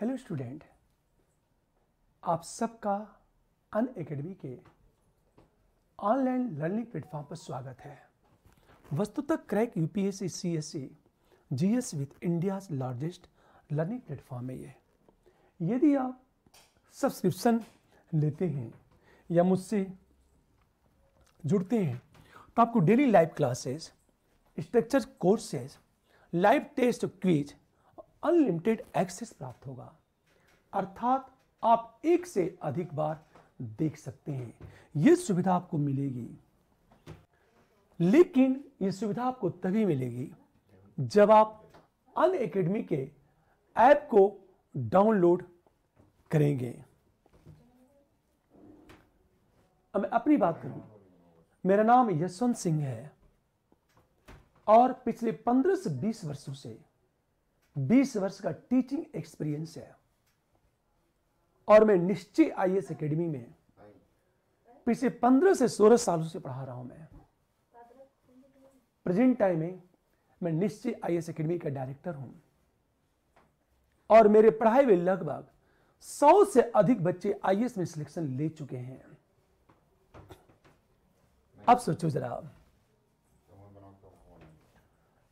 hello student आप सबका Unacademy के ऑनलाइन लर्निंग प्लेटफॉर्म पर स्वागत है वस्तुतः crack UPSC CSC GS with India's largest learning platform है ये यदि आप सब्सक्रिप्शन लेते हैं या मुझसे जुड़ते हैं तो आपको daily live classes structure courses live test quiz unlimited access प्राप्त होगा अर्थात आप एक से अधिक बार देख सकते हैं यह सुविधा आपको मिलेगी लेकिन यह सुविधा आपको तभी मिलेगी जब आप अन एकेडमी के ऐप को डाउनलोड करेंगे अब मैं अपनी बात करूं मेरा नाम यशवंत सिंह है और पिछले पंद्रह से बीस वर्षों से बीस वर्ष का टीचिंग एक्सपीरियंस है और मैं निश्चय आई एस अकेडमी में पिछले पंद्रह से सोलह सालों से पढ़ा रहा हूं मैं प्रेजेंट टाइम में मैं निश्चय आई एस अकेडमी का डायरेक्टर हूं और मेरे पढ़ाए हुए लगभग सौ से अधिक बच्चे आई में सिलेक्शन ले चुके हैं अब सोचो जरा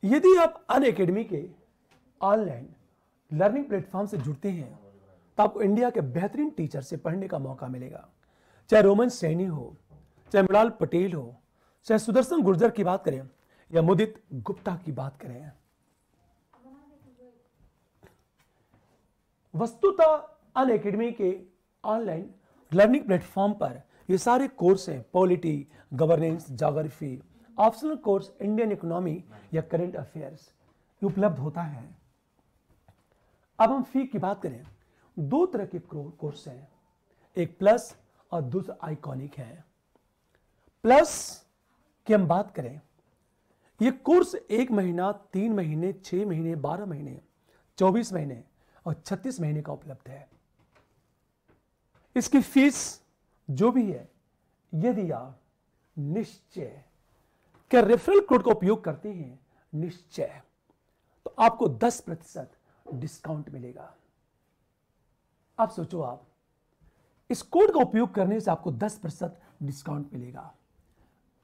यदि आप अन अकेडमी के ऑनलाइन लर्निंग प्लेटफॉर्म से जुड़ते हैं तो आपको इंडिया के बेहतरीन टीचर से पढ़ने का मौका मिलेगा चाहे रोमन सैनी हो चाहे मृणाल पटेल हो चाहे सुदर्शन गुर्जर की बात करें या मुदित गुप्ता की बात करें वस्तुतः अन अकेडमी के ऑनलाइन लर्निंग प्लेटफॉर्म पर ये सारे कोर्स हैं polity governance geography optional course Indian economy या करंट अफेयर्स उपलब्ध होता है अब हम फी की बात करें दो तरह के कोर्स हैं एक प्लस और दूसरा आइकॉनिक है प्लस की हम बात करें ये कोर्स एक महीना तीन महीने छह महीने बारह महीने चौबीस महीने और छत्तीस महीने का उपलब्ध है इसकी फीस जो भी है यदि आप निश्चय के रेफरल कोड का उपयोग करते हैं निश्चय तो आपको 10 प्रतिशत डिस्काउंट मिलेगा अब सोचो आप इस कोड का उपयोग करने से आपको 10 प्रतिशत डिस्काउंट मिलेगा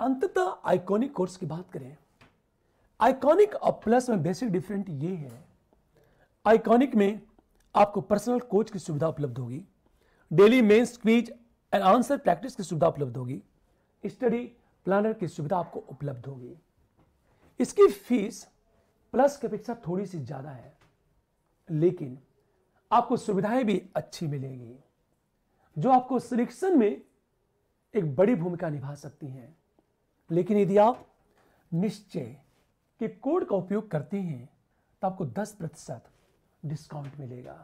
अंततः आइकॉनिक कोर्स की बात करें आइकॉनिक और प्लस में बेसिक डिफरेंट ये है आइकॉनिक में आपको पर्सनल कोच की सुविधा उपलब्ध होगी daily main quiz and answer practice की सुविधा उपलब्ध होगी स्टडी प्लानर की सुविधा आपको उपलब्ध होगी इसकी फीस प्लस की अपेक्षा थोड़ी सी ज़्यादा है लेकिन आपको सुविधाएं भी अच्छी मिलेंगी जो आपको सिलेक्शन में एक बड़ी भूमिका निभा सकती हैं लेकिन यदि आप निश्चय के कोड का उपयोग करते हैं तो आपको 10 प्रतिशत डिस्काउंट मिलेगा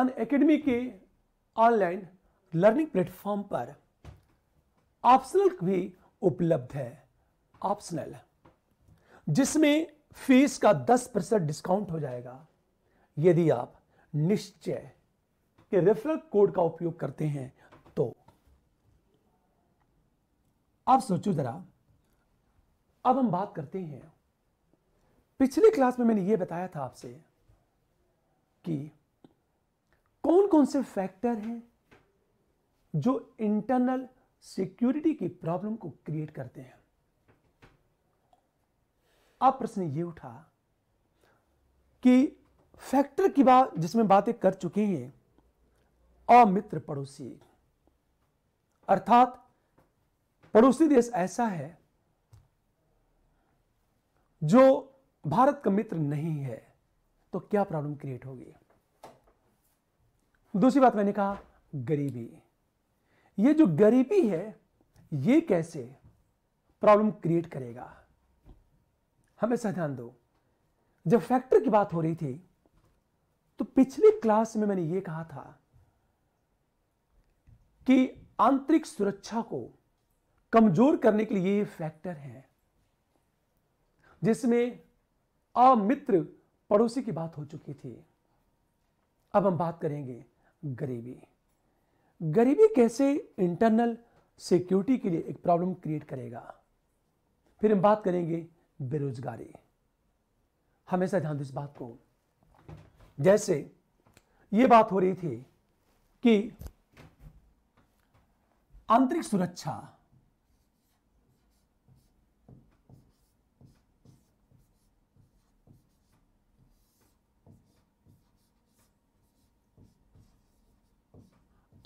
अन एकेडमी के ऑनलाइन लर्निंग प्लेटफॉर्म पर ऑप्शनल भी उपलब्ध है ऑप्शनल जिसमें फीस का 10 परसेंट डिस्काउंट हो जाएगा यदि आप निश्चय के रेफरल कोड का उपयोग करते हैं तो आप सोचो जरा अब हम बात करते हैं पिछली क्लास में मैंने यह बताया था आपसे कि कौन कौन से फैक्टर हैं जो इंटरनल सिक्योरिटी की प्रॉब्लम को क्रिएट करते हैं अब प्रश्न ये उठा कि फैक्टर की बात जिसमें बातें कर चुके हैं अमित्र पड़ोसी अर्थात पड़ोसी देश ऐसा है जो भारत का मित्र नहीं है तो क्या प्रॉब्लम क्रिएट होगी दूसरी बात मैंने कहा गरीबी ये जो गरीबी है ये कैसे प्रॉब्लम क्रिएट करेगा हमेशा ध्यान दो जब फैक्टर की बात हो रही थी तो पिछली क्लास में मैंने यह कहा था कि आंतरिक सुरक्षा को कमजोर करने के लिए फैक्टर है जिसमें अमित्र पड़ोसी की बात हो चुकी थी अब हम बात करेंगे गरीबी गरीबी कैसे इंटरनल सिक्योरिटी के लिए एक प्रॉब्लम क्रिएट करेगा फिर हम बात करेंगे बेरोजगारी हमेशा ध्यान इस बात को जैसे ये बात हो रही थी कि आंतरिक सुरक्षा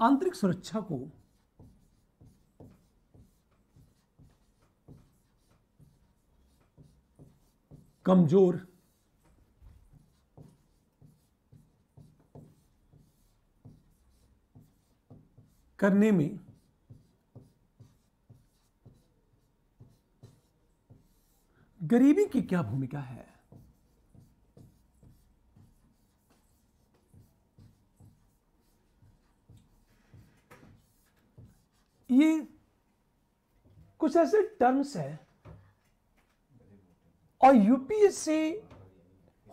आंतरिक सुरक्षा को कमजोर करने में गरीबी की क्या भूमिका है ये कुछ ऐसे टर्म्स हैं और यूपीएससी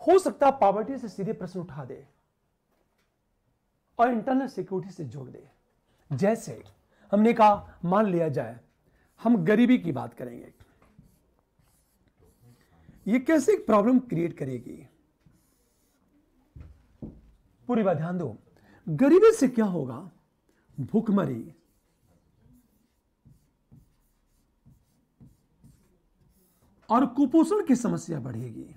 हो सकता है पॉवर्टी से सीधे प्रश्न उठा दे और इंटरनल सिक्योरिटी से जोड़ दे जैसे हमने कहा मान लिया जाए हम गरीबी की बात करेंगे ये कैसे एक प्रॉब्लम क्रिएट करेगी पूरी बात ध्यान दो गरीबी से क्या होगा भूखमरी और कुपोषण की समस्या बढ़ेगी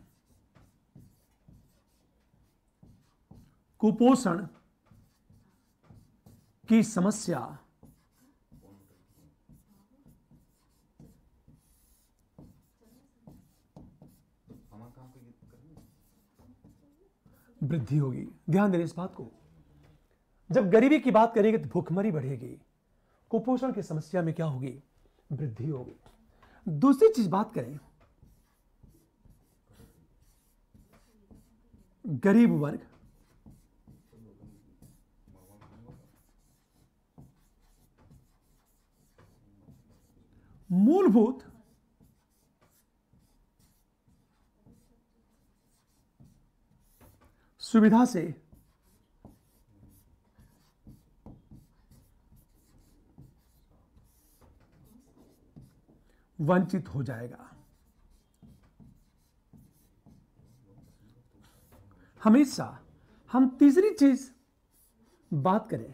कुपोषण की समस्या वृद्धि होगी ध्यान देने इस बात को जब गरीबी की बात करेंगे तो भूखमरी बढ़ेगी कुपोषण की समस्या में क्या होगी वृद्धि होगी दूसरी चीज बात करें गरीब वर्ग मूलभूत सुविधा से वंचित हो जाएगा हमेशा हम तीसरी चीज बात करें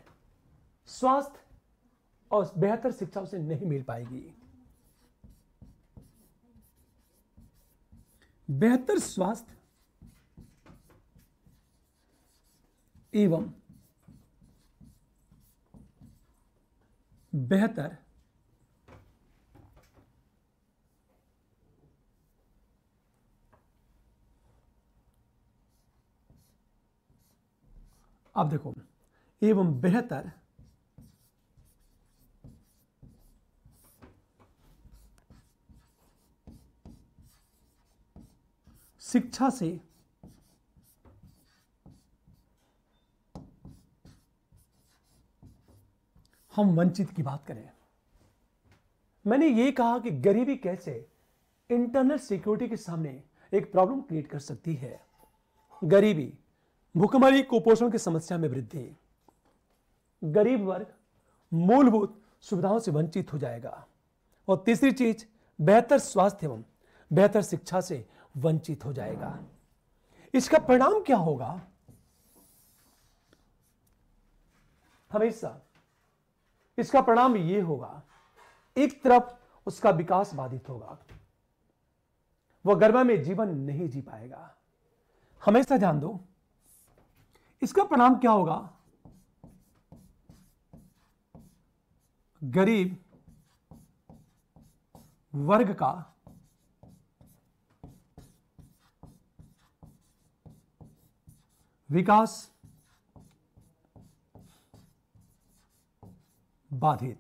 स्वास्थ्य और बेहतर शिक्षा उसे नहीं मिल पाएगी बेहतर स्वास्थ्य एवं बेहतर अब देखो एवं बेहतर शिक्षा से हम वंचित की बात करें मैंने ये कहा कि गरीबी कैसे इंटरनल सिक्योरिटी के सामने एक प्रॉब्लम क्रिएट कर सकती है गरीबी भूखमरी कुपोषण की समस्या में वृद्धि गरीब वर्ग मूलभूत सुविधाओं से वंचित हो जाएगा और तीसरी चीज बेहतर स्वास्थ्य एवं बेहतर शिक्षा से वंचित हो जाएगा इसका परिणाम क्या होगा हमेशा इसका परिणाम यह होगा एक तरफ उसका विकास बाधित होगा वह गर्मा में जीवन नहीं जी पाएगा हमेशा ध्यान दो इसका परिणाम क्या होगा गरीब वर्ग का विकास बाधित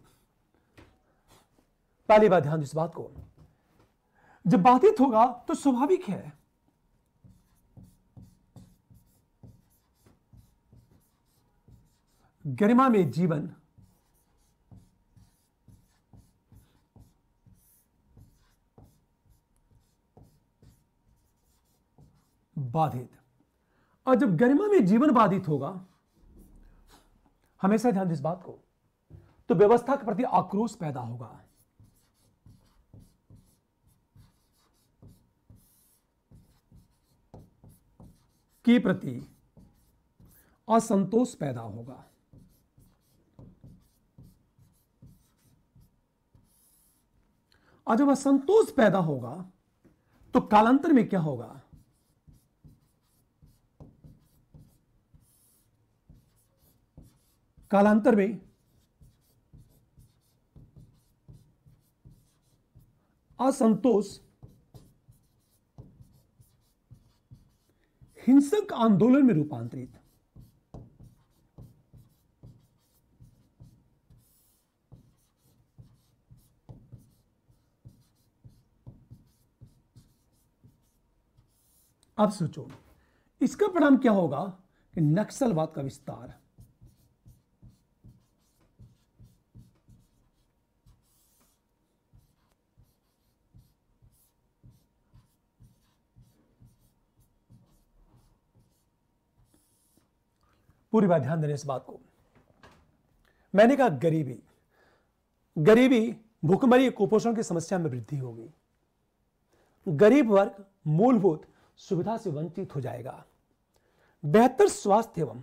पहली बार ध्यान इस बात को जब बाधित होगा तो स्वाभाविक है गरिमा में जीवन बाधित और जब गरिमा में जीवन बाधित होगा हमेशा ध्यान इस बात को तो व्यवस्था के प्रति आक्रोश पैदा होगा के प्रति असंतोष पैदा होगा और जब असंतोष पैदा होगा तो कालांतर में क्या होगा कालांतर में असंतोष हिंसक आंदोलन में रूपांतरित अब सोचो इसका परिणाम क्या होगा कि नक्सलवाद का विस्तार पूरी बात ध्यान देने इस बात को मैंने कहा गरीबी गरीबी भूखमरी कुपोषण की समस्या में वृद्धि होगी गरीब वर्ग मूलभूत सुविधा से वंचित हो जाएगा बेहतर स्वास्थ्य एवं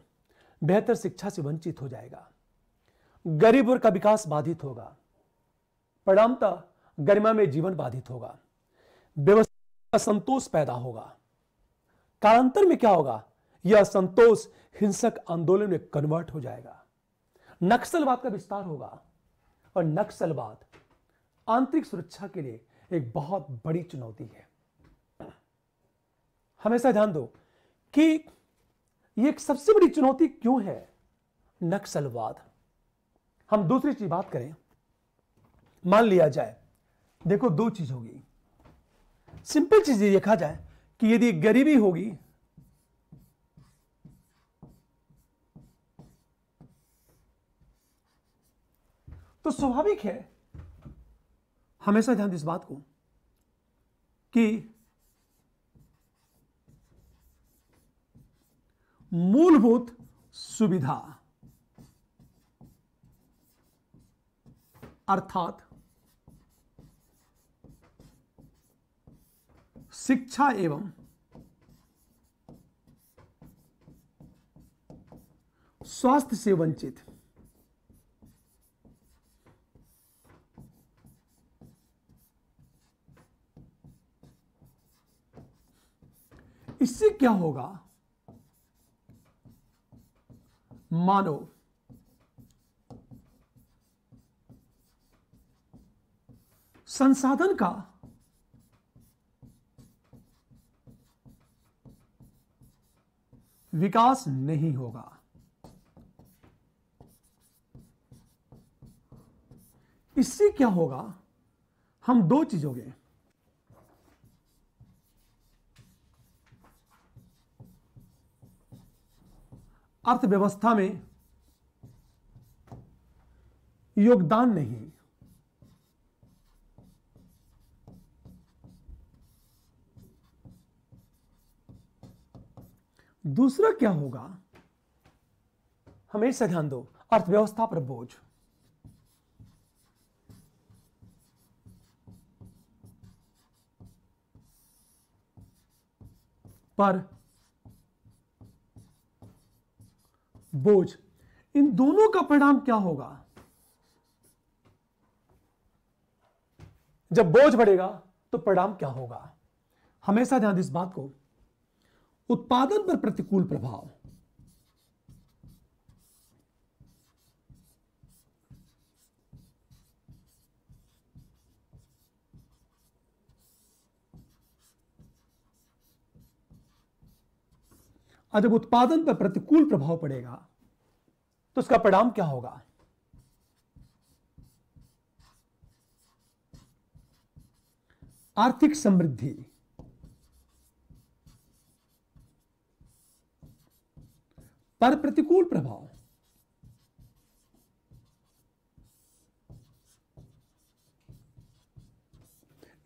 बेहतर शिक्षा से वंचित हो जाएगा गरीब वर्ग का विकास बाधित होगा परिणामता गरिमा में जीवन बाधित होगा व्यवस्था संतोष पैदा होगा कालांतर में क्या होगा यह संतोष हिंसक आंदोलन में कन्वर्ट हो जाएगा नक्सलवाद का विस्तार होगा और नक्सलवाद आंतरिक सुरक्षा के लिए एक बहुत बड़ी चुनौती है हमेशा ध्यान दो कि ये एक सबसे बड़ी चुनौती क्यों है नक्सलवाद हम दूसरी चीज बात करें मान लिया जाए देखो दो चीज होगी सिंपल चीज ये देखा जाए कि यदि गरीबी होगी तो स्वाभाविक है हमेशा ध्यान इस बात को कि मूलभूत सुविधा अर्थात शिक्षा एवं स्वास्थ्य से वंचित इससे क्या होगा मानो संसाधन का विकास नहीं होगा इससे क्या होगा हम दो चीजों के अर्थव्यवस्था में योगदान नहीं दूसरा क्या होगा हमेशा ध्यान दो अर्थव्यवस्था पर बोझ पर बोझ इन दोनों का परिणाम क्या होगा जब बोझ बढ़ेगा तो परिणाम क्या होगा हमेशा ध्यान इस बात को उत्पादन पर प्रतिकूल प्रभाव जब उत्पादन पर प्रतिकूल प्रभाव पड़ेगा तो उसका परिणाम क्या होगा आर्थिक समृद्धि पर प्रतिकूल प्रभाव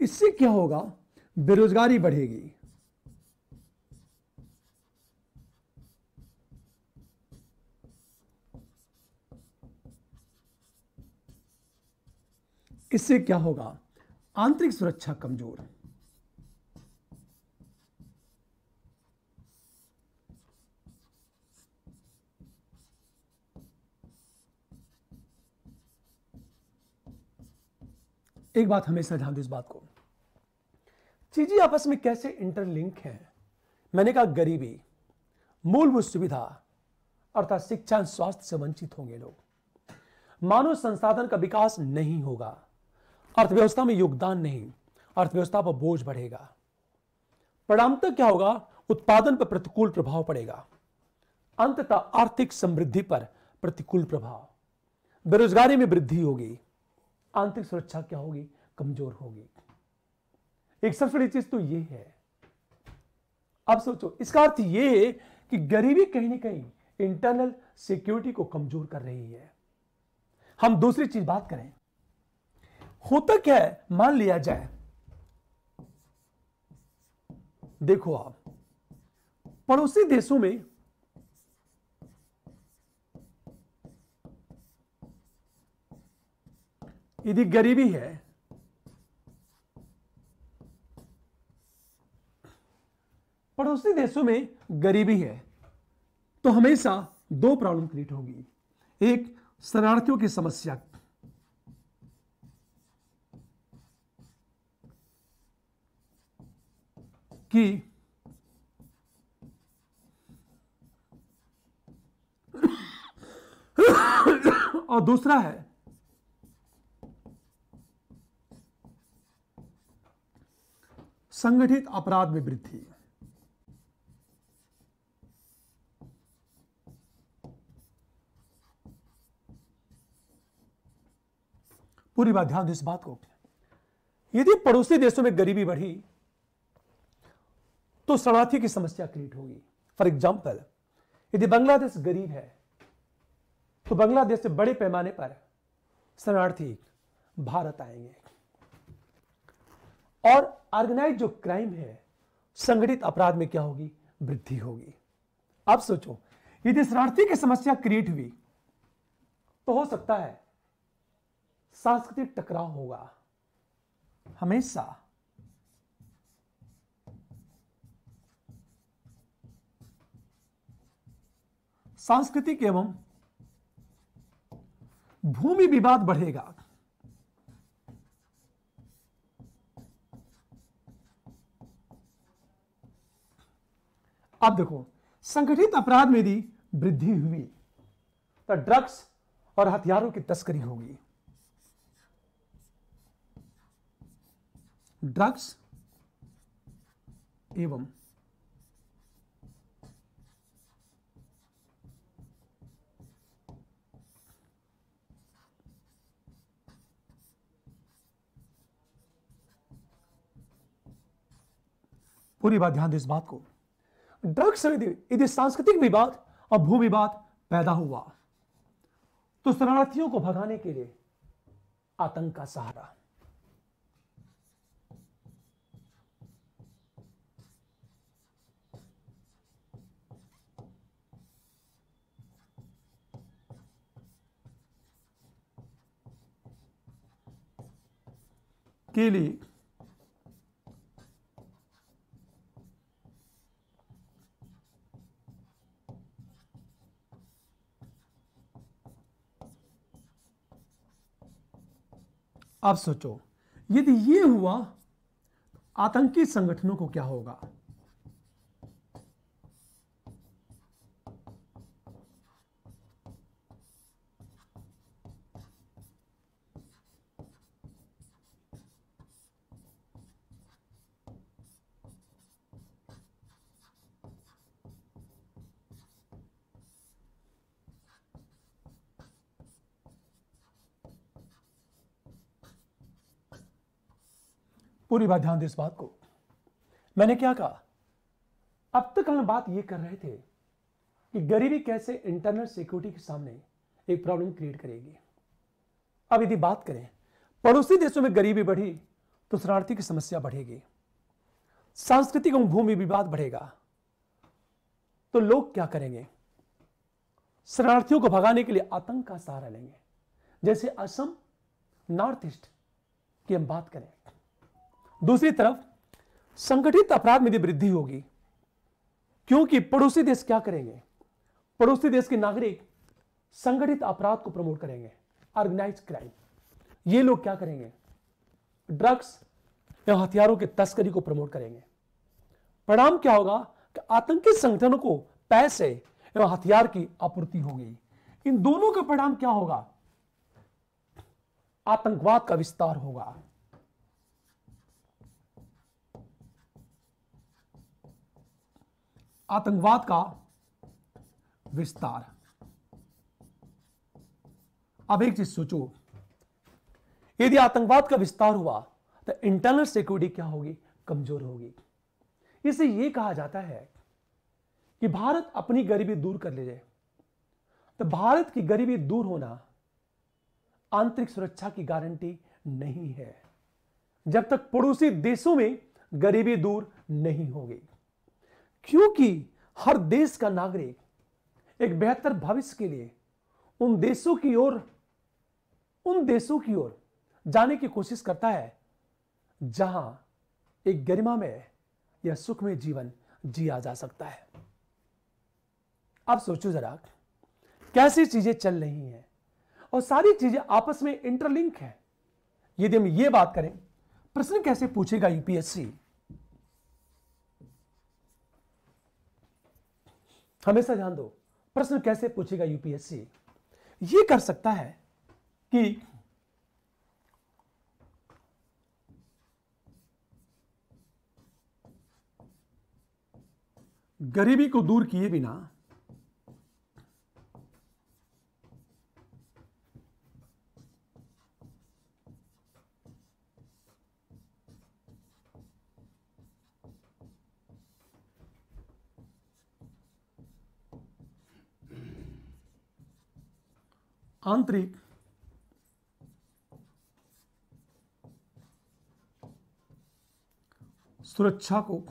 इससे क्या होगा बेरोजगारी बढ़ेगी इससे क्या होगा आंतरिक सुरक्षा कमजोर एक बात हमेशा ध्यान दो इस बात को चीजें आपस में कैसे इंटरलिंक हैं मैंने कहा गरीबी मूलभूत सुविधा अर्थात शिक्षा स्वास्थ्य से वंचित होंगे लोग मानव संसाधन का विकास नहीं होगा अर्थव्यवस्था में योगदान नहीं अर्थव्यवस्था पर बोझ बढ़ेगा परिणामतः क्या होगा उत्पादन पर प्रतिकूल प्रभाव पड़ेगा अंततः आर्थिक समृद्धि पर प्रतिकूल प्रभाव बेरोजगारी में वृद्धि होगी आंतरिक सुरक्षा क्या होगी कमजोर होगी एक सबसे बड़ी चीज तो यह है अब सोचो इसका अर्थ यह है कि गरीबी कहीं ना कहीं इंटरनल सिक्योरिटी को कमजोर कर रही है हम दूसरी चीज बात करें होता क्या है मान लिया जाए देखो आप पड़ोसी देशों में यदि गरीबी है पड़ोसी देशों में गरीबी है तो हमेशा दो प्रॉब्लम क्रिएट होगी एक शरणार्थियों की समस्या कि और दूसरा है संगठित अपराध में वृद्धि पूरी बात ध्यान इस बात को यदि पड़ोसी देशों में गरीबी बढ़ी तो शरणार्थी की समस्या क्रिएट होगी फॉर एग्जाम्पल यदि बांग्लादेश गरीब है तो बांग्लादेश से बड़े पैमाने पर शरणार्थी भारत आएंगे और ऑर्गेनाइज जो क्राइम है संगठित अपराध में क्या होगी वृद्धि होगी आप सोचो यदि शरणार्थी की समस्या क्रिएट हुई तो हो सकता है सांस्कृतिक टकराव होगा हमेशा सांस्कृतिक एवं भूमि विवाद बढ़ेगा अब देखो संगठित अपराध में यदि वृद्धि हुई तो ड्रग्स और हथियारों की तस्करी होगी ड्रग्स एवं पूरी बात ध्यान दें इस बात को ड्रग्स यदि सांस्कृतिक विवाद और भू विवाद पैदा हुआ तो शरणार्थियों को भगाने के लिए आतंक का सहारा के लिए अब सोचो यदि ये हुआ आतंकी संगठनों को क्या होगा पूरी बात ध्यान दे इस बात को मैंने क्या कहा अब तक हम बात यह कर रहे थे कि गरीबी कैसे इंटरनल सिक्योरिटी के सामने एक प्रॉब्लम क्रिएट करेगी अब यदि बात करें पड़ोसी देशों में गरीबी बढ़ी तो शरणार्थी की समस्या बढ़ेगी सांस्कृतिक एवं भूमि विवाद बढ़ेगा तो लोग क्या करेंगे शरणार्थियों को भगाने के लिए आतंक का सहारा लेंगे जैसे असम नॉर्थ ईस्ट की हम बात करें दूसरी तरफ संगठित अपराध में भी वृद्धि होगी क्योंकि पड़ोसी देश क्या करेंगे पड़ोसी देश के नागरिक संगठित अपराध को प्रमोट करेंगे ऑर्गेनाइज क्राइम ये लोग क्या करेंगे ड्रग्स या हथियारों की तस्करी को प्रमोट करेंगे परिणाम क्या होगा कि आतंकी संगठनों को पैसे एवं हथियार की आपूर्ति होगी इन दोनों का परिणाम क्या होगा आतंकवाद का विस्तार होगा आतंकवाद का विस्तार अब एक चीज सोचो यदि आतंकवाद का विस्तार हुआ तो इंटरनल सिक्योरिटी क्या होगी कमजोर होगी इसे यह कहा जाता है कि भारत अपनी गरीबी दूर कर ले जाए तो भारत की गरीबी दूर होना आंतरिक सुरक्षा की गारंटी नहीं है जब तक पड़ोसी देशों में गरीबी दूर नहीं होगी क्योंकि हर देश का नागरिक एक बेहतर भविष्य के लिए उन देशों की ओर उन देशों की ओर जाने की कोशिश करता है जहां एक गरिमा में या सुख में जीवन जिया जा सकता है आप सोचो जरा कैसी चीजें चल रही हैं और सारी चीजें आपस में इंटरलिंक है यदि हम ये बात करें प्रश्न कैसे पूछेगा यूपीएससी हमेशा ध्यान दो प्रश्न कैसे पूछेगा यूपीएससी ये कर सकता है कि गरीबी को दूर किए बिना आंतरिक सुरक्षा को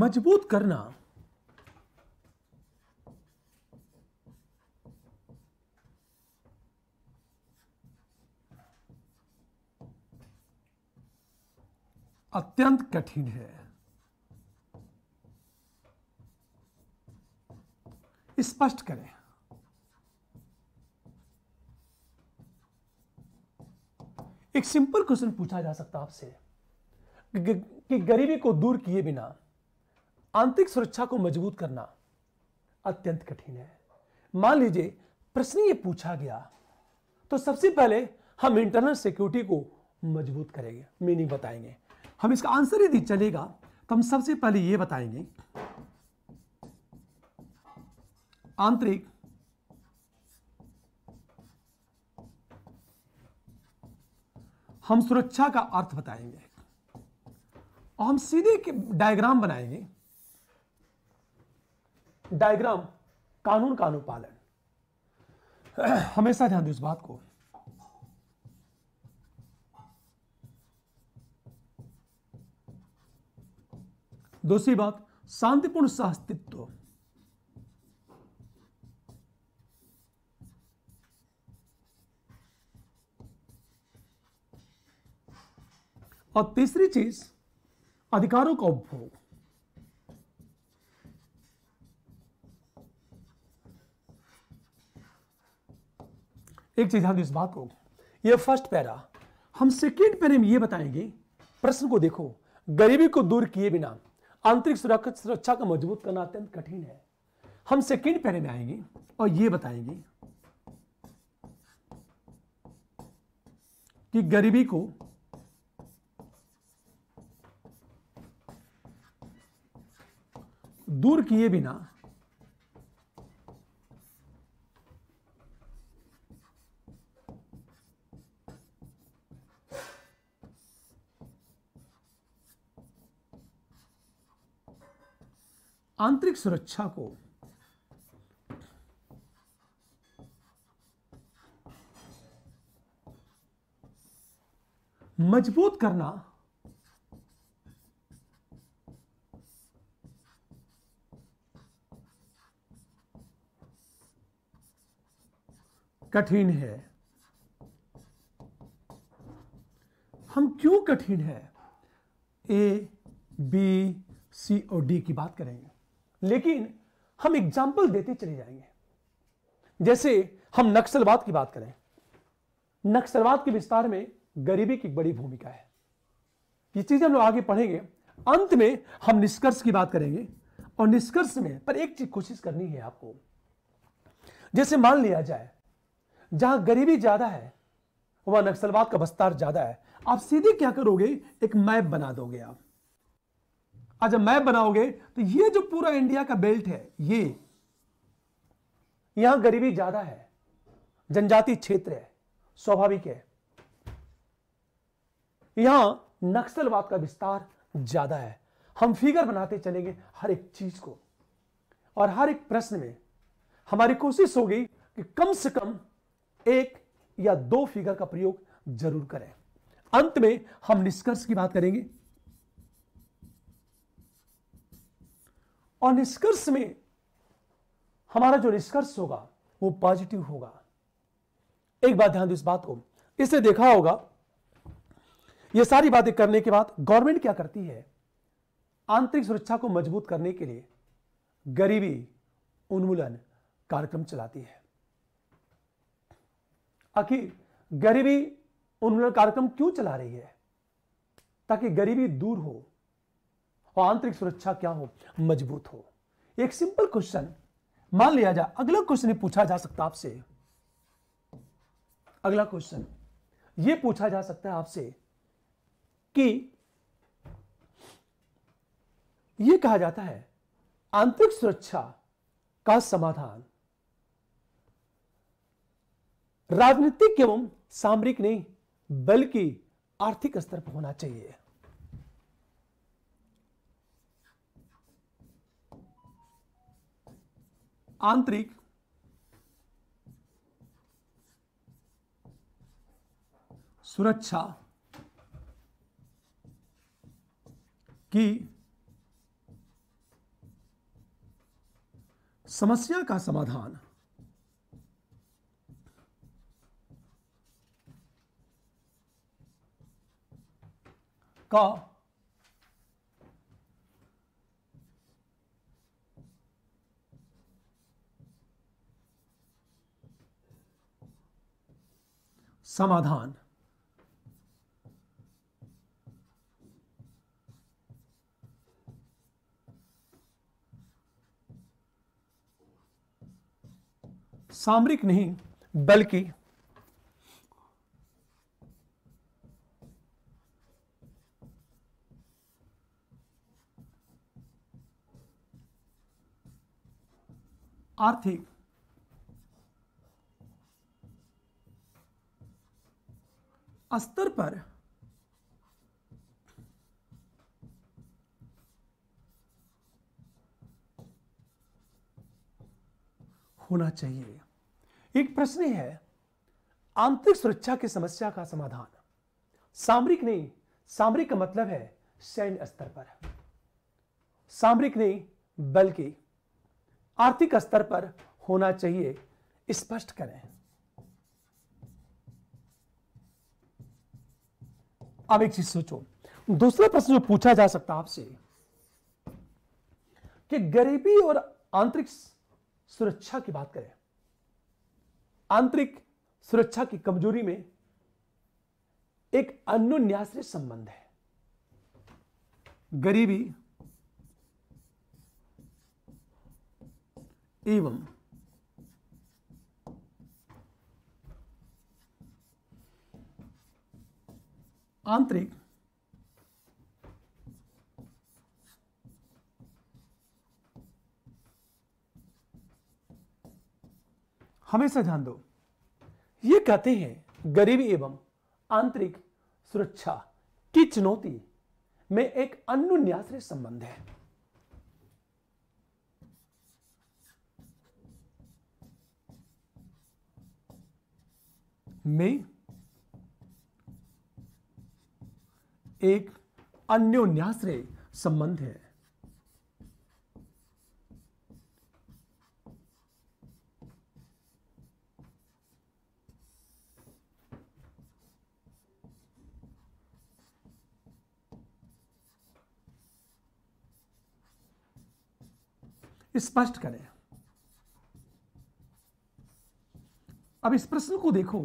मजबूत करना अत्यंत कठिन है स्पष्ट करें एक सिंपल क्वेश्चन पूछा जा सकता आपसे कि गरीबी को दूर किए बिना आंतरिक सुरक्षा को मजबूत करना अत्यंत कठिन है मान लीजिए प्रश्न ये पूछा गया तो सबसे पहले हम इंटरनल सिक्योरिटी को मजबूत करेंगे मीनिंग बताएंगे हम इसका आंसर यदि चलेगा तो हम सबसे पहले ये बताएंगे आंतरिक हम सुरक्षा का अर्थ बताएंगे और हम सीधे के डायग्राम बनाएंगे डायग्राम कानून का अनुपालन हमेशा ध्यान दो इस बात को दूसरी बात शांतिपूर्ण सहस्तित्व और तीसरी चीज अधिकारों का उपभोग एक चीज हम इस बात को ये फर्स्ट पैरा हम सेकेंड पैरे में ये बताएंगे प्रश्न को देखो गरीबी को दूर किए बिना आंतरिक सुरक्षा का मजबूत करना अत्यंत कठिन है हम सेकेंड पैरे में आएंगे और ये बताएंगे कि गरीबी को दूर किए बिना आंतरिक सुरक्षा को मजबूत करना कठिन है हम क्यों कठिन है ए बी सी और डी की बात करेंगे लेकिन हम एग्जाम्पल देते चले जाएंगे जैसे हम नक्सलवाद की बात करें नक्सलवाद के विस्तार में गरीबी की बड़ी भूमिका है ये चीज हम लोग आगे पढ़ेंगे अंत में हम निष्कर्ष की बात करेंगे और निष्कर्ष में पर एक चीज कोशिश करनी है आपको जैसे मान लिया जाए जहां गरीबी ज्यादा है वहां नक्सलवाद का बस्तार ज्यादा है आप सीधे क्या करोगे एक मैप बना दोगे आप आज मैप बनाओगे तो ये जो पूरा इंडिया का बेल्ट है ये यहां गरीबी ज्यादा है जनजाति क्षेत्र है स्वाभाविक है यहां नक्सलवाद का विस्तार ज्यादा है हम फिगर बनाते चलेंगे हर एक चीज को और हर एक प्रश्न में हमारी कोशिश होगी कि कम से कम एक या दो फिगर का प्रयोग जरूर करें अंत में हम निष्कर्ष की बात करेंगे और निष्कर्ष में हमारा जो निष्कर्ष होगा वो पॉजिटिव होगा एक बात ध्यान दो इस बात को इसने देखा होगा ये सारी बातें करने के बाद गवर्नमेंट क्या करती है आंतरिक सुरक्षा को मजबूत करने के लिए गरीबी उन्मूलन कार्यक्रम चलाती है आखिर गरीबी उन्मूलन कार्यक्रम क्यों चला रही है ताकि गरीबी दूर हो और आंतरिक सुरक्षा क्या हो मजबूत हो एक सिंपल क्वेश्चन मान लिया जाए अगला क्वेश्चन पूछा जा सकता आपसे अगला क्वेश्चन यह पूछा जा सकता है आपसे कि यह कहा जाता है आंतरिक सुरक्षा का समाधान राजनीतिक एवं सामरिक नहीं बल्कि आर्थिक स्तर पर होना चाहिए आंतरिक सुरक्षा की समस्या का समाधान का समाधान सामरिक नहीं बल्कि आर्थिक स्तर पर होना चाहिए एक प्रश्न है आंतरिक सुरक्षा की समस्या का समाधान सामरिक नहीं सामरिक का मतलब है सैन्य स्तर पर सामरिक नहीं बल्कि आर्थिक स्तर पर होना चाहिए स्पष्ट करें अब एक चीज सोचो दूसरा प्रश्न जो पूछा जा सकता आपसे कि गरीबी और आंतरिक सुरक्षा की बात करें आंतरिक सुरक्षा की कमजोरी में एक अनुन्यास संबंध है गरीबी एवं आंतरिक हमेशा ध्यान दो ये कहते हैं गरीबी एवं आंतरिक सुरक्षा की चुनौती में एक अनुन्यास संबंध है में एक अन्योन्याश्रय संबंध है स्पष्ट करें अब इस प्रश्न को देखो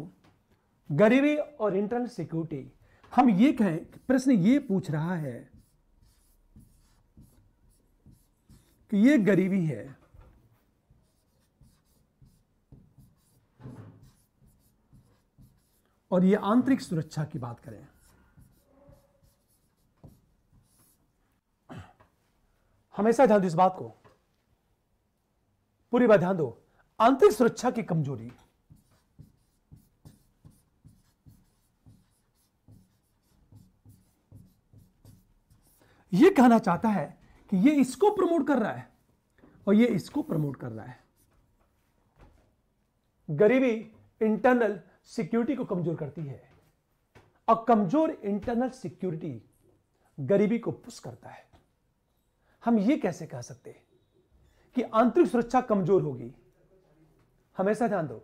गरीबी और इंटरनल सिक्योरिटी हम ये कहें प्रश्न ये पूछ रहा है कि ये गरीबी है और ये आंतरिक सुरक्षा की बात करें हमेशा ध्यान दो इस बात को पूरी बात ध्यान दो आंतरिक सुरक्षा की कमजोरी ये कहना चाहता है कि ये इसको प्रमोट कर रहा है और ये इसको प्रमोट कर रहा है गरीबी इंटरनल सिक्योरिटी को कमजोर करती है और कमजोर इंटरनल सिक्योरिटी गरीबी को पुश करता है हम ये कैसे कह सकते कि आंतरिक सुरक्षा कमजोर होगी हमेशा ध्यान दो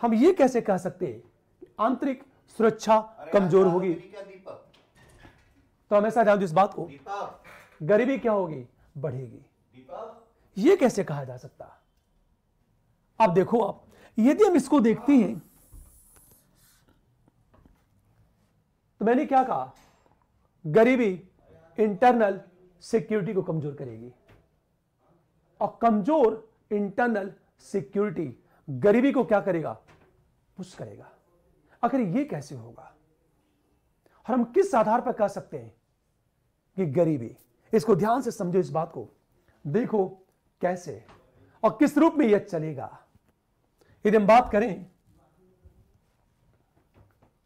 हम ये कैसे कह सकते आंतरिक सुरक्षा कमजोर होगी तो हमेशा ध्यान दो इस बात को गरीबी क्या होगी बढ़ेगी ये कैसे कहा जा सकता अब देखो आप यदि हम इसको देखते हैं तो मैंने क्या कहा गरीबी इंटरनल सिक्योरिटी को कमजोर करेगी और कमजोर इंटरनल सिक्योरिटी गरीबी को क्या करेगा पुश करेगा आखिर ये कैसे होगा और हम किस आधार पर कह सकते हैं कि गरीबी इसको ध्यान से समझो इस बात को देखो कैसे और किस रूप में यह चलेगा यदि हम बात करें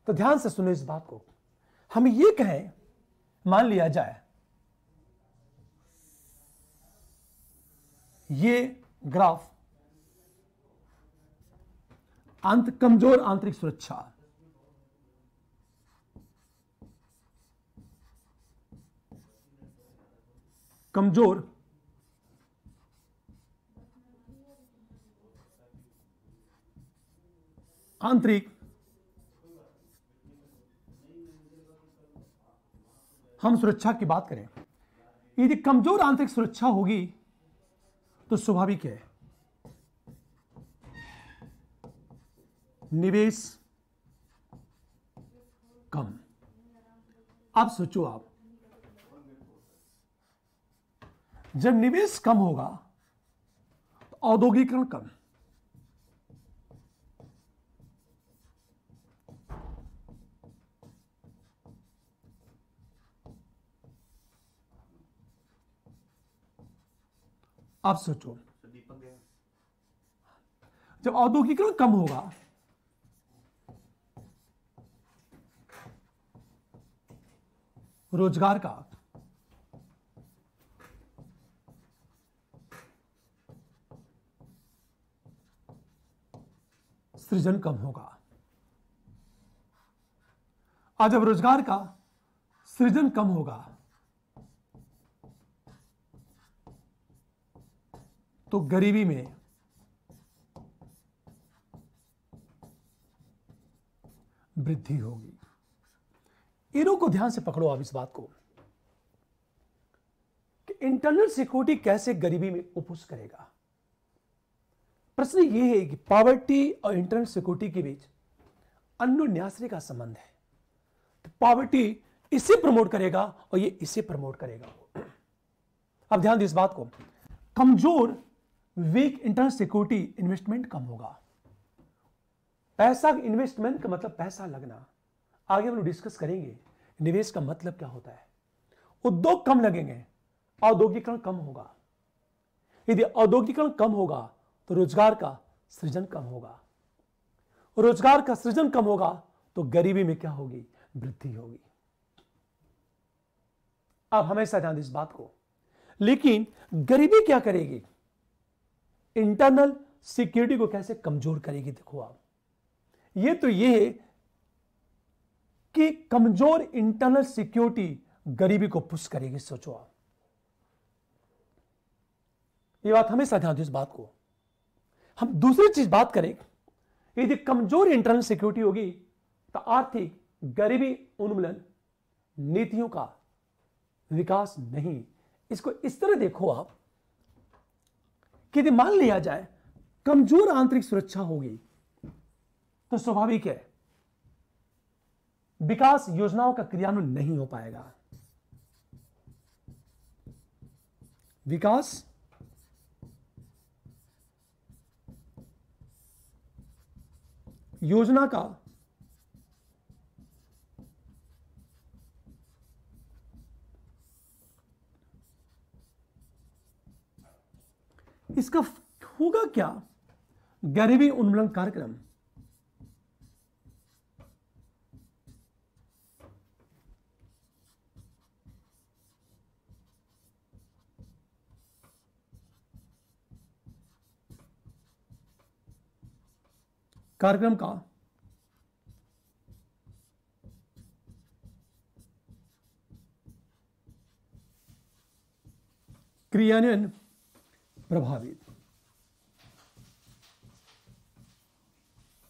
तो ध्यान से सुनो इस बात को हम ये कहें मान लिया जाए ये ग्राफ अंत कमजोर आंतरिक सुरक्षा कमजोर आंतरिक हम सुरक्षा की बात करें यदि कमजोर आंतरिक सुरक्षा होगी तो स्वाभाविक है निवेश कम अब सोचो आप जब निवेश कम होगा तो औद्योगिकरण कम आप सोचो जब औद्योगिकरण कम होगा रोजगार का सृजन कम होगा आज अब रोजगार का सृजन कम होगा तो गरीबी में वृद्धि होगी इनों को ध्यान से पकड़ो आप इस बात को कि इंटरनल सिक्योरिटी कैसे गरीबी में उपस करेगा प्रश्न ये है कि पॉवर्टी और इंटरनल सिक्योरिटी के बीच अनुन्यासरी का संबंध है तो पॉवर्टी इसे प्रमोट करेगा और ये इसे प्रमोट करेगा अब ध्यान दें इस बात को कमजोर वीक इंटरनल सिक्योरिटी इन्वेस्टमेंट कम होगा पैसा इन्वेस्टमेंट का मतलब पैसा लगना आगे हम लोग डिस्कस करेंगे निवेश का मतलब क्या होता है उद्योग कम लगेंगे औद्योगिकरण कम होगा यदि औद्योगिकरण कम होगा तो रोजगार का सृजन कम होगा रोजगार का सृजन कम होगा तो गरीबी में क्या होगी वृद्धि होगी आप हमेशा ध्यान इस बात को लेकिन गरीबी क्या करेगी इंटरनल सिक्योरिटी को कैसे कमजोर करेगी देखो आप यह तो यह है कि कमजोर इंटरनल सिक्योरिटी गरीबी को पुश करेगी सोचो आप ये बात हमेशा ध्यान दो इस बात को हम दूसरी चीज बात करें यदि कमजोर इंटरनल सिक्योरिटी होगी तो आर्थिक गरीबी उन्मूलन नीतियों का विकास नहीं इसको इस तरह देखो आप कि यदि मान लिया जाए कमजोर आंतरिक सुरक्षा होगी तो स्वाभाविक है विकास योजनाओं का क्रियान्वयन नहीं हो पाएगा विकास योजना का इसका होगा क्या गरीबी उन्मूलन कार्यक्रम कार्यक्रम का क्रियान्वयन प्रभावित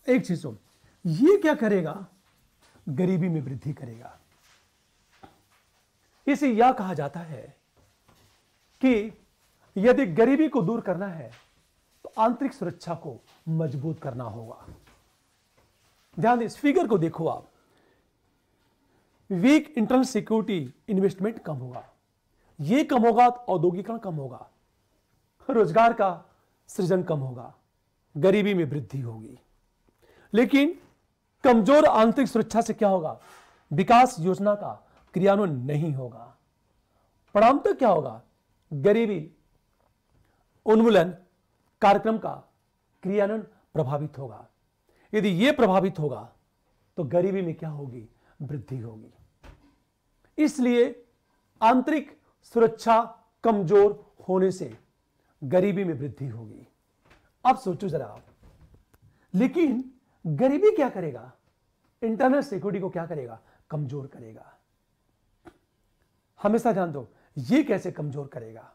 एक चीज ये क्या करेगा गरीबी में वृद्धि करेगा इसे यह कहा जाता है कि यदि गरीबी को दूर करना है तो आंतरिक सुरक्षा को मजबूत करना होगा ध्यान इस फिगर को देखो आप वीक इंटरनल सिक्योरिटी इन्वेस्टमेंट कम होगा ये कम होगा तो औद्योगिकरण कम होगा रोजगार का सृजन कम होगा गरीबी में वृद्धि होगी लेकिन कमजोर आंतरिक सुरक्षा से क्या होगा विकास योजना का क्रियान्वयन नहीं होगा परिणाम तो क्या होगा गरीबी उन्मूलन कार्यक्रम का क्रियान्वयन प्रभावित होगा यदि यह प्रभावित होगा तो गरीबी में क्या होगी वृद्धि होगी इसलिए आंतरिक सुरक्षा कमजोर होने से गरीबी में वृद्धि होगी अब सोचो जरा आप लेकिन गरीबी क्या करेगा इंटरनल सिक्योरिटी को क्या करेगा कमजोर करेगा हमेशा ध्यान दो ये कैसे कमजोर करेगा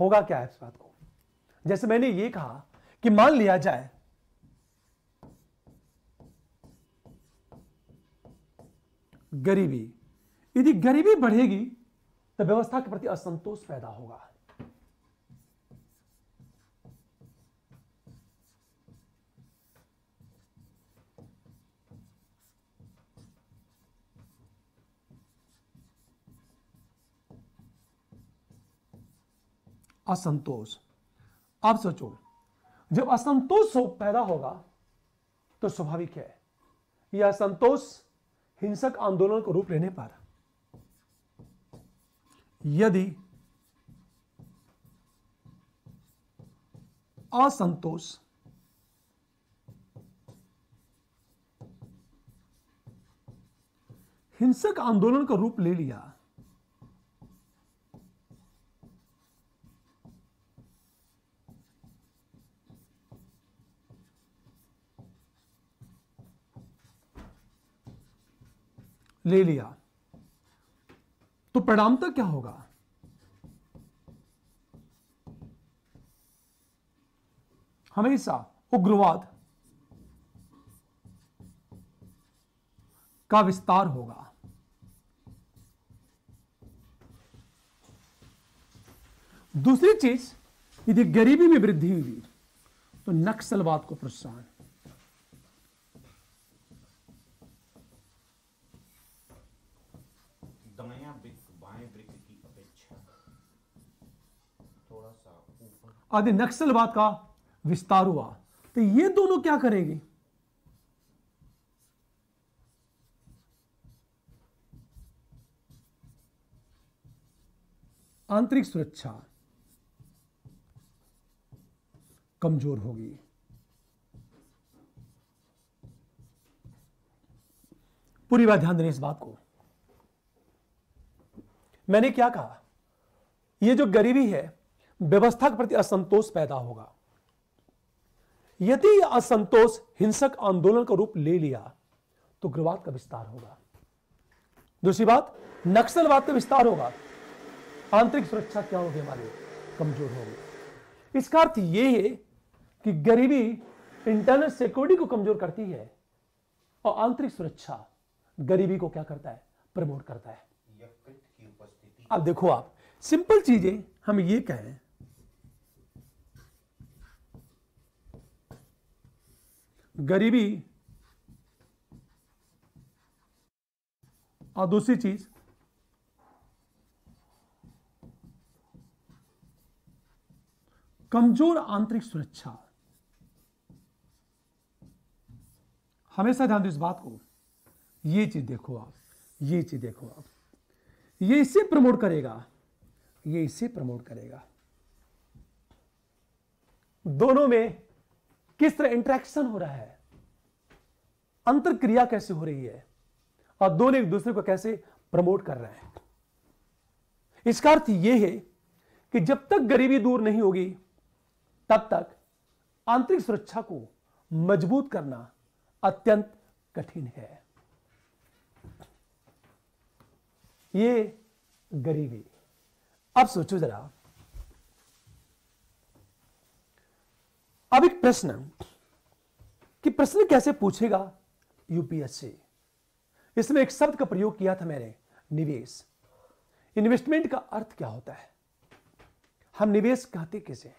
होगा क्या है इस बात को जैसे मैंने ये कहा कि मान लिया जाए गरीबी यदि गरीबी बढ़ेगी तो व्यवस्था के प्रति असंतोष पैदा होगा असंतोष आप सोचो जब असंतोष पैदा होगा तो स्वाभाविक है यह असंतोष हिंसक आंदोलन को रूप लेने पर यदि असंतोष हिंसक आंदोलन का रूप ले लिया ले लिया तो परिणामता क्या होगा हमेशा उग्रवाद का विस्तार होगा दूसरी चीज यदि गरीबी में वृद्धि हुई तो नक्सलवाद को प्रोत्साहन आदि नक्सलवाद का विस्तार हुआ तो ये दोनों क्या करेंगे आंतरिक सुरक्षा कमजोर होगी पूरी बात ध्यान देने इस बात को मैंने क्या कहा यह जो गरीबी है व्यवस्था के प्रति असंतोष पैदा होगा यदि असंतोष हिंसक आंदोलन का रूप ले लिया तो उग्रवाद का विस्तार होगा दूसरी बात नक्सलवाद का विस्तार होगा आंतरिक सुरक्षा क्या होगी हमारी कमजोर होगी इसका अर्थ यह है कि गरीबी इंटरनल सिक्योरिटी को कमजोर करती है और आंतरिक सुरक्षा गरीबी को क्या करता है प्रमोट करता है अब देखो आप सिंपल चीजें हम ये कहें गरीबी और दूसरी चीज कमजोर आंतरिक सुरक्षा हमेशा ध्यान दो इस बात को ये चीज देखो आप ये चीज देखो आप ये इसे प्रमोट करेगा ये इसे प्रमोट करेगा दोनों में किस तरह इंट्रैक्शन हो रहा है अंतर क्रिया कैसे हो रही है और दोनों एक दूसरे को कैसे प्रमोट कर रहे हैं इसका अर्थ यह है कि जब तक गरीबी दूर नहीं होगी तब तक आंतरिक सुरक्षा को मजबूत करना अत्यंत कठिन है ये गरीबी अब सोचो जरा अब एक प्रश्न कि प्रश्न कैसे पूछेगा यूपीएससी इसमें एक शब्द का प्रयोग किया था मैंने निवेश इन्वेस्टमेंट का अर्थ क्या होता है हम निवेश कहते किसे हैं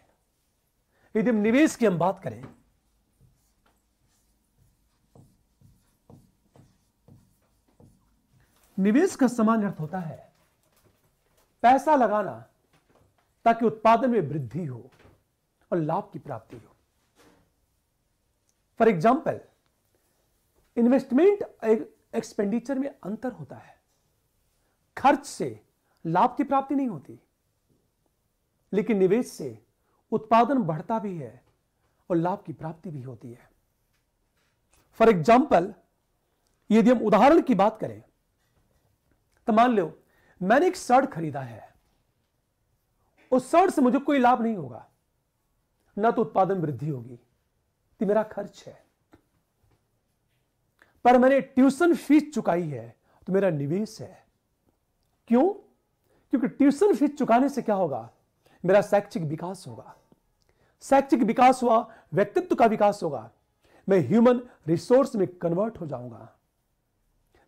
यदि हम निवेश की हम बात करें निवेश का समान अर्थ होता है पैसा लगाना ताकि उत्पादन में वृद्धि हो और लाभ की प्राप्ति हो फॉर एग्जाम्पल इन्वेस्टमेंट एक्सपेंडिचर में अंतर होता है खर्च से लाभ की प्राप्ति नहीं होती लेकिन निवेश से उत्पादन बढ़ता भी है और लाभ की प्राप्ति भी होती है फॉर एग्जाम्पल यदि हम उदाहरण की बात करें तो मान लो मैंने एक शर्ट खरीदा है उस शर्ट से मुझे कोई लाभ नहीं होगा ना तो उत्पादन वृद्धि होगी कि मेरा खर्च है पर मैंने ट्यूशन फीस चुकाई है तो मेरा निवेश है क्यों क्योंकि ट्यूशन फीस चुकाने से क्या होगा मेरा शैक्षिक विकास होगा शैक्षिक विकास हुआ व्यक्तित्व का विकास होगा मैं ह्यूमन रिसोर्स में कन्वर्ट हो जाऊंगा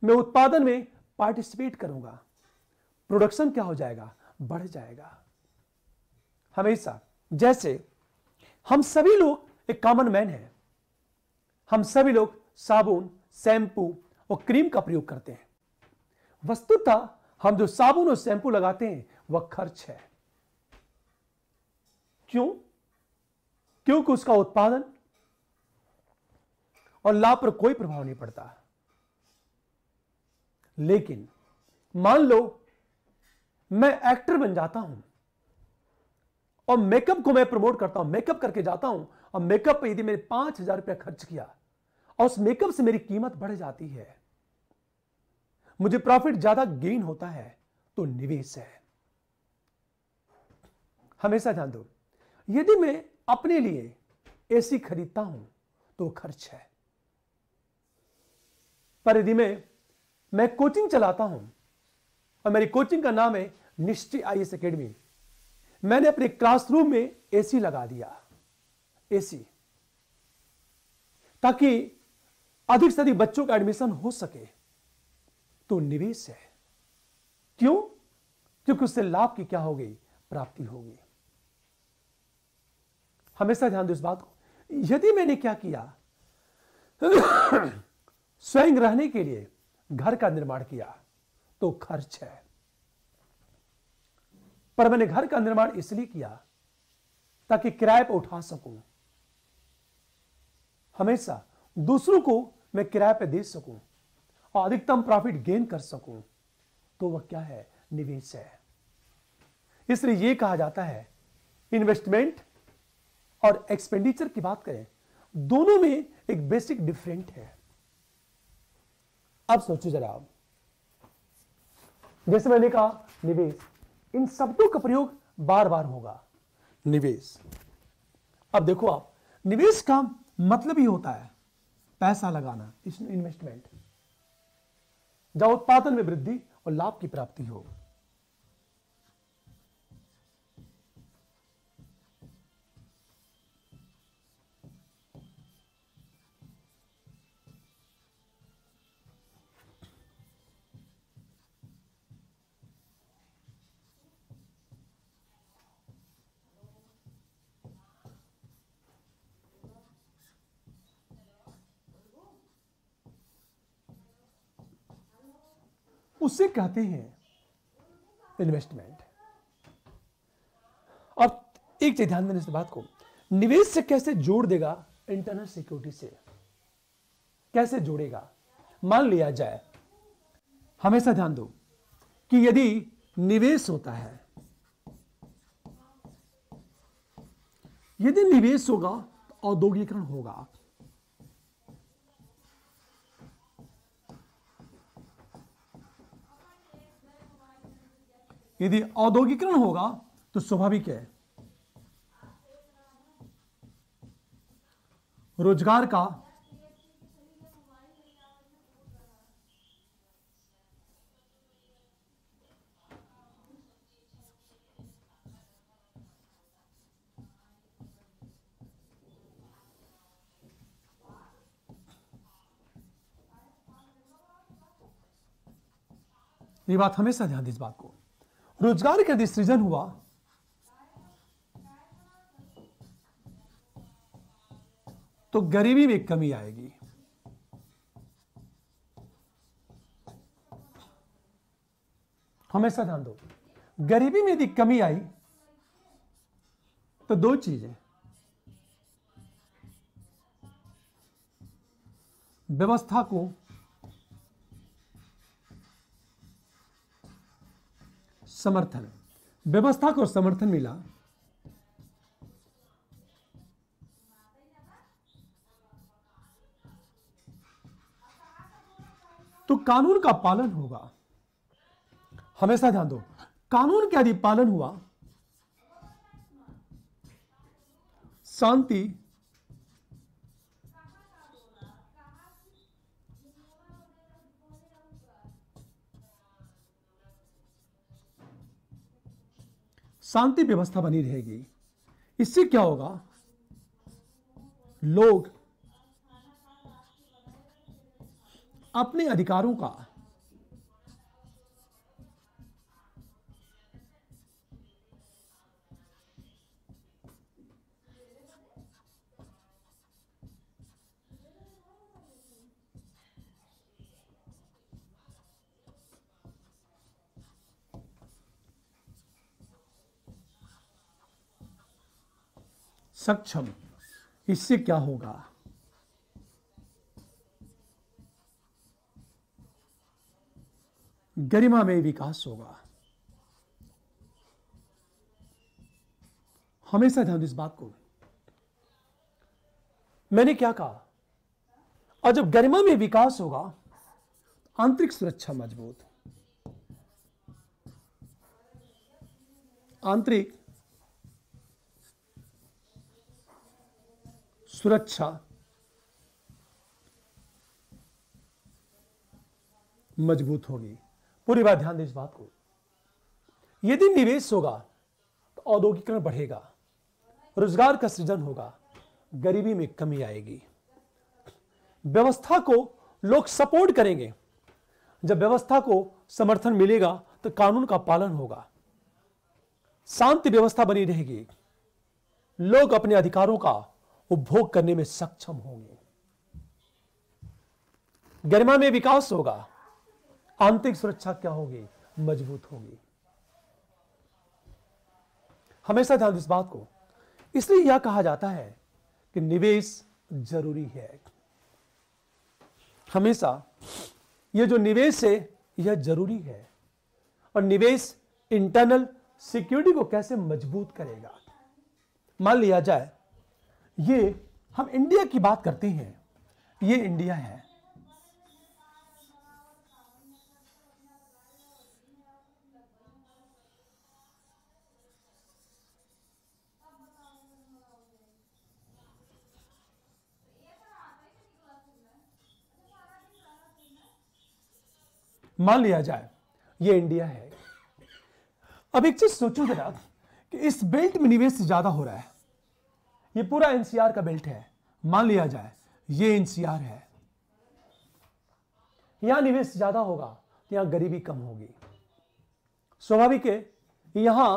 मैं उत्पादन में पार्टिसिपेट करूंगा प्रोडक्शन क्या हो जाएगा बढ़ जाएगा हमेशा जैसे हम सभी लोग एक कॉमन मैन है हम सभी लोग साबुन शैंपू और क्रीम का प्रयोग करते हैं वस्तुतः हम जो साबुन और शैंपू लगाते हैं वह खर्च है क्यों क्योंकि उसका उत्पादन और लाभ पर कोई प्रभाव नहीं पड़ता लेकिन मान लो मैं एक्टर बन जाता हूं और मेकअप को मैं प्रमोट करता हूं मेकअप करके जाता हूं और मेकअप पे यदि मैंने पांच हजार रुपया खर्च किया और उस मेकअप से मेरी कीमत बढ़ जाती है मुझे प्रॉफिट ज्यादा गेन होता है तो निवेश है हमेशा ध्यान दो यदि मैं अपने लिए एसी खरीदता हूं तो खर्च है पर यदि मैं मैं कोचिंग चलाता हूं और मेरी कोचिंग का नाम है निश्चय आई एस अकेडमी मैंने अपने क्लासरूम में एसी लगा दिया एसी ताकि अधिक से अधिक बच्चों का एडमिशन हो सके तो निवेश है क्यों क्योंकि उससे लाभ की क्या होगी प्राप्ति होगी हमेशा ध्यान दो इस बात को यदि मैंने क्या किया स्वयं रहने के लिए घर का निर्माण किया तो खर्च है पर मैंने घर का निर्माण इसलिए किया ताकि किराए पर उठा सकूं हमेशा दूसरों को मैं किराए पर दे सकूं और अधिकतम प्रॉफिट गेन कर सकूं तो वह क्या है निवेश है इसलिए यह कहा जाता है इन्वेस्टमेंट और एक्सपेंडिचर की बात करें दोनों में एक बेसिक डिफरेंट है अब सोचो जरा आप जैसे मैंने कहा निवेश इन शब्दों का प्रयोग बार बार होगा निवेश अब देखो आप निवेश का मतलब ही होता है पैसा लगाना इसमें इन्वेस्टमेंट जहां उत्पादन में वृद्धि और लाभ की प्राप्ति हो उसे कहते हैं इन्वेस्टमेंट और एक चीज ध्यान देने इस बात को निवेश से कैसे जोड़ देगा इंटरनल सिक्योरिटी से कैसे जोड़ेगा मान लिया जाए हमेशा ध्यान दो कि यदि निवेश होता है यदि निवेश होगा तो औद्योगिकरण होगा यदि औद्योगिकरण होगा तो स्वाभाविक है रोजगार का ये बात हमेशा ध्यान दी इस बात को रोजगार का यदि सृजन हुआ तो गरीबी में कमी आएगी हमेशा ध्यान दो गरीबी में यदि कमी आई तो दो चीजें व्यवस्था को समर्थन व्यवस्था को समर्थन मिला तो कानून का पालन होगा हमेशा ध्यान दो कानून का यदि पालन हुआ शांति शांति व्यवस्था बनी रहेगी इससे क्या होगा लोग अपने अधिकारों का सक्षम इससे क्या होगा गरिमा में विकास होगा हमेशा ध्यान इस बात को मैंने क्या कहा और जब गरिमा में विकास होगा आंतरिक सुरक्षा मजबूत आंतरिक सुरक्षा मजबूत होगी पूरी बात ध्यान दें इस बात को यदि निवेश होगा तो औद्योगिकरण बढ़ेगा रोजगार का सृजन होगा गरीबी में कमी आएगी व्यवस्था को लोग सपोर्ट करेंगे जब व्यवस्था को समर्थन मिलेगा तो कानून का पालन होगा शांति व्यवस्था बनी रहेगी लोग अपने अधिकारों का उपभोग करने में सक्षम होंगे गरिमा में विकास होगा आंतरिक सुरक्षा क्या होगी मजबूत होगी हमेशा ध्यान इस बात को इसलिए यह कहा जाता है कि निवेश जरूरी है हमेशा यह जो निवेश है यह जरूरी है और निवेश इंटरनल सिक्योरिटी को कैसे मजबूत करेगा मान लिया जाए ये हम इंडिया की बात करते हैं ये इंडिया है मान लिया जाए ये इंडिया है अब एक चीज सोचो जरा कि इस बेल्ट में निवेश ज्यादा हो रहा है ये पूरा एनसीआर का बेल्ट है मान लिया जाए ये एनसीआर है यहां निवेश ज्यादा होगा तो यहां गरीबी कम होगी स्वाभाविक है यहां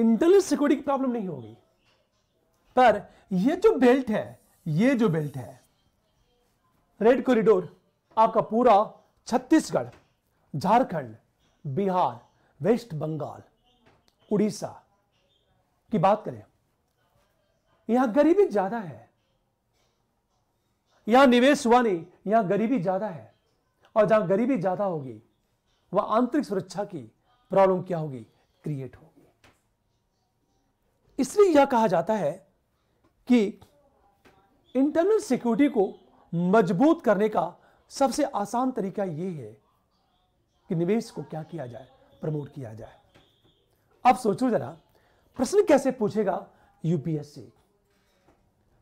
इंटरनल सिक्योरिटी की प्रॉब्लम नहीं होगी पर ये जो बेल्ट है ये जो बेल्ट है रेड कॉरिडोर आपका पूरा छत्तीसगढ़ झारखंड बिहार वेस्ट बंगाल उड़ीसा की बात करें यहां गरीबी ज्यादा है यहां निवेश हुआ नहीं यहां गरीबी ज्यादा है और जहां गरीबी ज्यादा होगी वह आंतरिक सुरक्षा की प्रॉब्लम क्या होगी क्रिएट होगी इसलिए यह कहा जाता है कि इंटरनल सिक्योरिटी को मजबूत करने का सबसे आसान तरीका यह है कि निवेश को क्या किया जाए प्रमोट किया जाए अब सोचो जरा प्रश्न कैसे पूछेगा यूपीएससी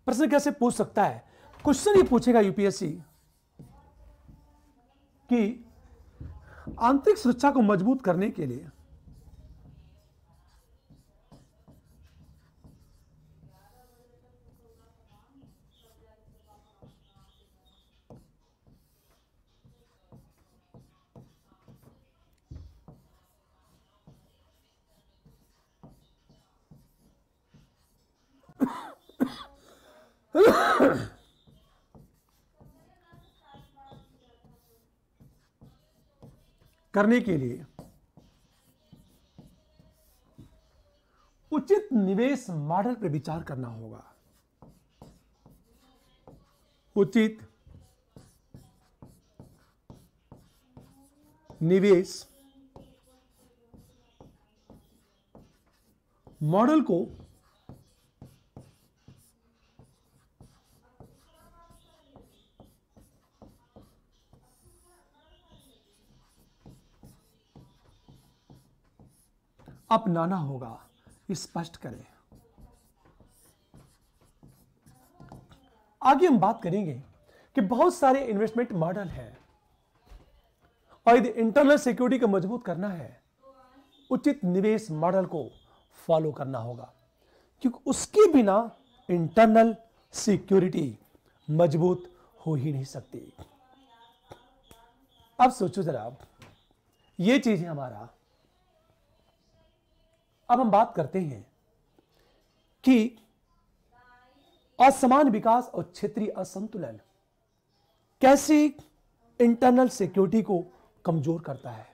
प्रश्न कैसे पूछ सकता है क्वेश्चन ये पूछेगा यूपीएससी कि आंतरिक सुरक्षा को मजबूत करने के लिए करने के लिए उचित निवेश मॉडल पर विचार करना होगा उचित निवेश मॉडल को अपनाना होगा स्पष्ट करें आगे हम बात करेंगे कि बहुत सारे इन्वेस्टमेंट मॉडल हैं और यदि इंटरनल सिक्योरिटी को मजबूत करना है उचित निवेश मॉडल को फॉलो करना होगा क्योंकि उसके बिना इंटरनल सिक्योरिटी मजबूत हो ही नहीं सकती अब सोचो जरा ये चीज है हमारा अब हम बात करते हैं कि असमान विकास और क्षेत्रीय असंतुलन कैसे इंटरनल सिक्योरिटी को कमजोर करता है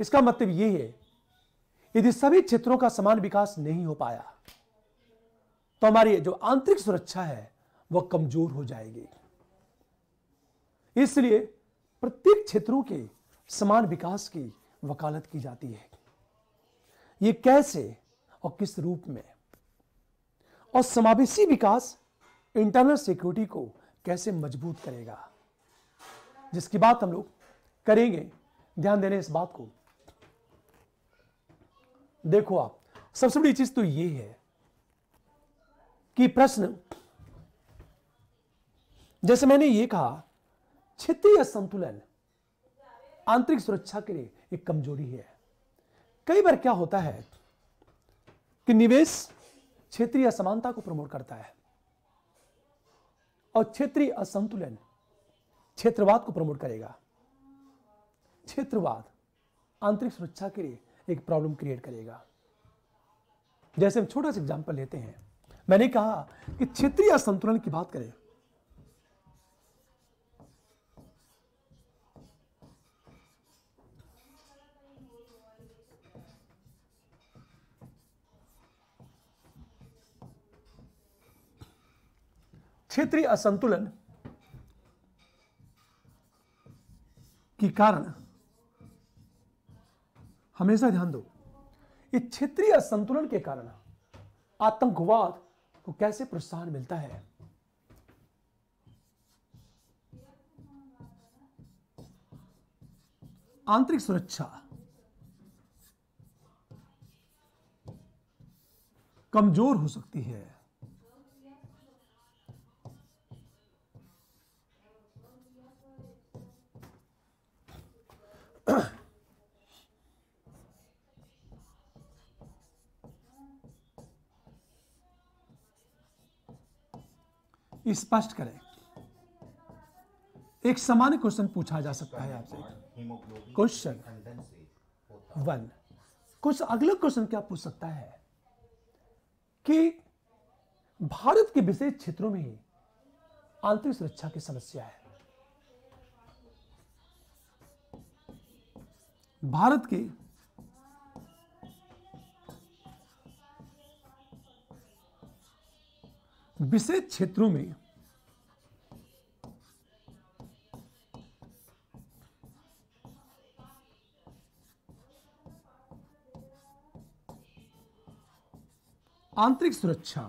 इसका मतलब यह है यदि सभी क्षेत्रों का समान विकास नहीं हो पाया तो हमारी जो आंतरिक सुरक्षा है वह कमजोर हो जाएगी इसलिए प्रत्येक क्षेत्रों के समान विकास की वकालत की जाती है ये कैसे और किस रूप में और समावेशी विकास इंटरनल सिक्योरिटी को कैसे मजबूत करेगा जिसकी बात हम लोग करेंगे ध्यान देने इस बात को देखो आप सबसे बड़ी चीज तो ये है कि प्रश्न जैसे मैंने ये कहा क्षेत्रीय संतुलन आंतरिक सुरक्षा के लिए एक कमजोरी है कई बार क्या होता है कि निवेश क्षेत्रीय असमानता को प्रमोट करता है और क्षेत्रीय असंतुलन क्षेत्रवाद को प्रमोट करेगा क्षेत्रवाद आंतरिक सुरक्षा के लिए एक प्रॉब्लम क्रिएट करेगा जैसे हम छोटा सा एग्जांपल लेते हैं मैंने कहा कि क्षेत्रीय असंतुलन की बात करें क्षेत्रीय असंतुलन के कारण हमेशा ध्यान दो ये क्षेत्रीय असंतुलन के कारण आतंकवाद को कैसे प्रोत्साहन मिलता है आंतरिक सुरक्षा कमजोर हो सकती है स्पष्ट करें एक सामान्य क्वेश्चन पूछा जा सकता है आपसे क्वेश्चन वन कुछ अगला क्वेश्चन क्या पूछ सकता है कि भारत के विशेष क्षेत्रों में आंतरिक सुरक्षा की समस्या है भारत के विशेष क्षेत्रों में आंतरिक सुरक्षा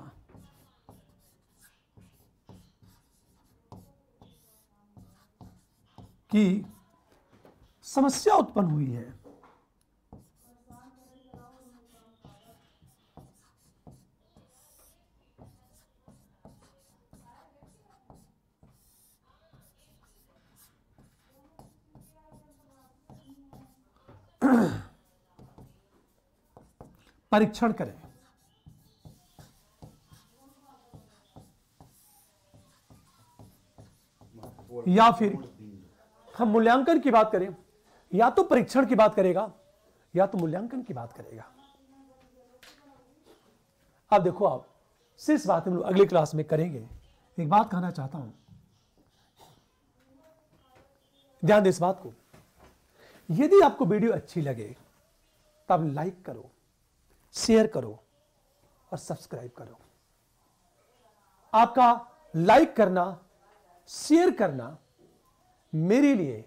की समस्या उत्पन्न हुई है परीक्षण करें या फिर हम मूल्यांकन की बात करें या तो परीक्षण की बात करेगा या तो मूल्यांकन की बात करेगा अब देखो आप सिर्फ बात हम लोग अगली क्लास में करेंगे एक बात कहना चाहता हूं ध्यान दे इस बात को यदि आपको वीडियो अच्छी लगे तब लाइक करो शेयर करो और सब्सक्राइब करो आपका लाइक करना शेयर करना मेरे लिए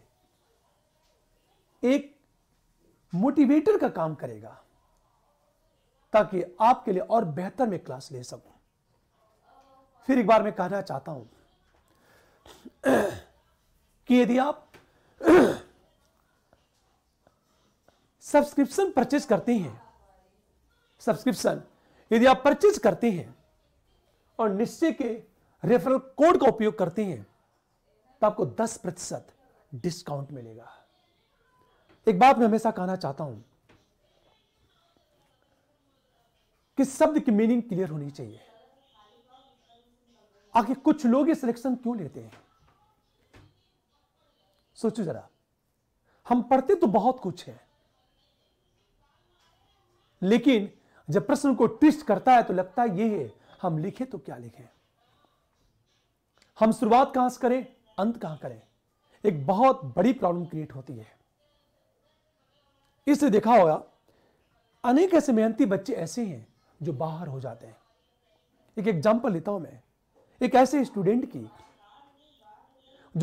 एक मोटिवेटर का काम करेगा ताकि आपके लिए और बेहतर में क्लास ले सकूं फिर एक बार मैं कहना चाहता हूं कि यदि आप सब्सक्रिप्शन परचेज करते हैं सब्सक्रिप्शन यदि आप परचेज करते हैं और निश्चय के रेफरल कोड का उपयोग करते हैं तो आपको 10 प्रतिशत डिस्काउंट मिलेगा एक बात मैं हमेशा कहना चाहता हूं कि शब्द की मीनिंग क्लियर होनी चाहिए आखिर कुछ लोग ये सिलेक्शन क्यों लेते हैं सोचो जरा हम पढ़ते तो बहुत कुछ है लेकिन जब प्रश्न को ट्विस्ट करता है तो लगता है ये है हम लिखे तो क्या लिखें हम शुरुआत कहां से करें अंत कहां करें एक बहुत बड़ी प्रॉब्लम क्रिएट होती है इसलिए देखा होगा अनेक ऐसे मेहनती बच्चे ऐसे हैं जो बाहर हो जाते हैं एक एग्जाम्पल लेता हूं मैं एक ऐसे स्टूडेंट की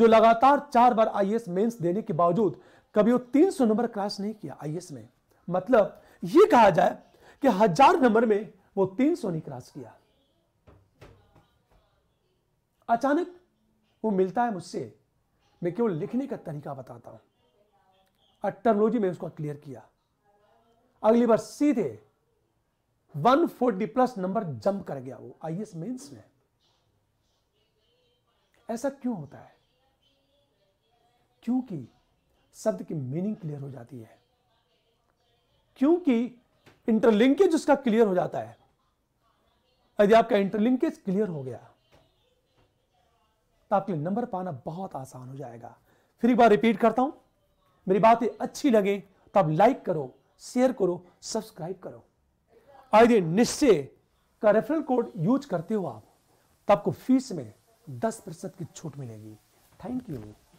जो लगातार चार बार आई मेंस देने के बावजूद कभी वो 300 नंबर क्रॉस नहीं किया आई में मतलब ये कहा जाए कि हजार नंबर में वो 300 नहीं क्रॉस किया अचानक वो मिलता है मुझसे मैं केवल लिखने का तरीका बताता हूं और टर्मोलॉजी में उसको क्लियर किया अगली बार सीधे one forty plus number jump कर गया वो आई एस मेन्स में ऐसा क्यों होता है क्योंकि शब्द की मीनिंग क्लियर हो जाती है क्योंकि इंटरलिंकेज उसका क्लियर हो जाता है यदि आपका इंटरलिंकेज क्लियर हो गया तो आपके नंबर पाना बहुत आसान हो जाएगा फिर एक बार रिपीट करता हूं मेरी बातें अच्छी लगे तो आप लाइक करो शेयर करो सब्सक्राइब करो और निश्चय का रेफरल कोड यूज करते हो आप तो आपको फीस में दस प्रतिशत की छूट मिलेगी थैंक यू